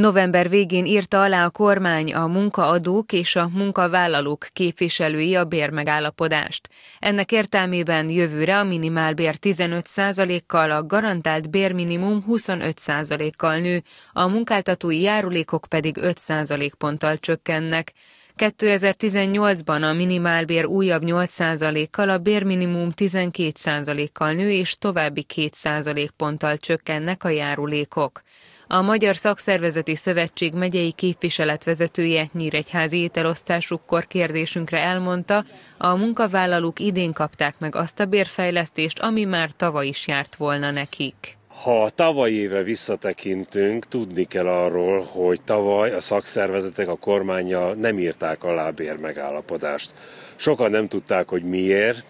November végén írta alá a kormány a munkaadók és a munkavállalók képviselői a bérmegállapodást. Ennek értelmében jövőre a minimálbér 15%-kal, a garantált bérminimum 25%-kal nő, a munkáltatói járulékok pedig 5%-ponttal csökkennek. 2018-ban a minimálbér újabb 8%-kal, a bérminimum 12%-kal nő és további 2%-ponttal csökkennek a járulékok. A Magyar Szakszervezeti Szövetség megyei képviseletvezetője Nyíregyházi ételosztásukkor kérdésünkre elmondta, a munkavállalók idén kapták meg azt a bérfejlesztést, ami már tavaly is járt volna nekik. Ha a tavaly évre visszatekintünk, tudni kell arról, hogy tavaly a szakszervezetek a kormányjal nem írták alá bérmegállapodást. Sokan nem tudták, hogy miért,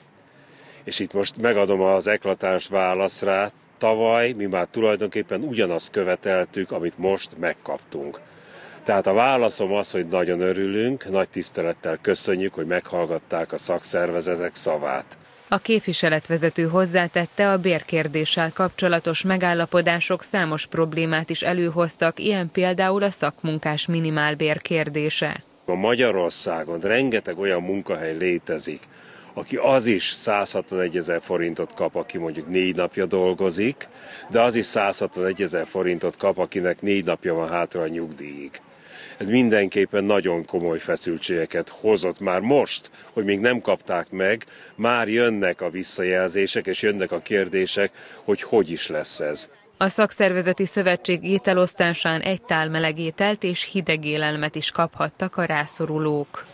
és itt most megadom az eklatáns válaszrát, tavaly mi már tulajdonképpen ugyanazt követeltük, amit most megkaptunk. Tehát a válaszom az, hogy nagyon örülünk, nagy tisztelettel köszönjük, hogy meghallgatták a szakszervezetek szavát. A képviseletvezető hozzátette, a bérkérdéssel kapcsolatos megállapodások számos problémát is előhoztak, ilyen például a szakmunkás minimálbér kérdése. A Magyarországon rengeteg olyan munkahely létezik, aki az is 161 ezer forintot kap, aki mondjuk négy napja dolgozik, de az is 161 ezer forintot kap, akinek négy napja van hátra a nyugdíjig. Ez mindenképpen nagyon komoly feszültségeket hozott már most, hogy még nem kapták meg, már jönnek a visszajelzések, és jönnek a kérdések, hogy hogy is lesz ez. A szakszervezeti szövetség ételosztásán egy tál meleg ételt és hideg élelmet is kaphattak a rászorulók.